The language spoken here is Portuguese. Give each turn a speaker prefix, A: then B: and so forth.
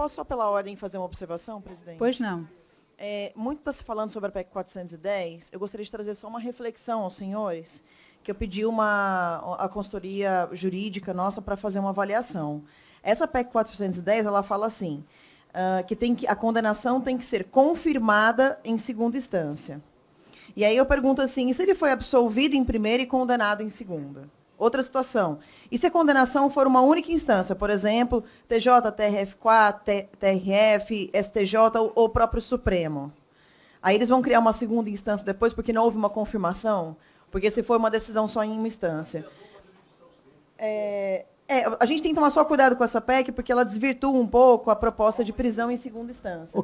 A: posso só pela ordem fazer uma observação, presidente? Pois não. É, muito está se falando sobre a PEC 410. Eu gostaria de trazer só uma reflexão aos senhores, que eu pedi uma, a consultoria jurídica nossa para fazer uma avaliação. Essa PEC 410, ela fala assim, uh, que, tem que a condenação tem que ser confirmada em segunda instância. E aí eu pergunto assim, e se ele foi absolvido em primeira e condenado em segunda? Outra situação. E se a condenação for uma única instância, por exemplo, TJ, TRF4, TRF, STJ ou o próprio Supremo? Aí eles vão criar uma segunda instância depois, porque não houve uma confirmação? Porque se for uma decisão só em uma instância. É, é, a gente tem que tomar só cuidado com essa PEC, porque ela desvirtua um pouco a proposta de prisão em segunda instância.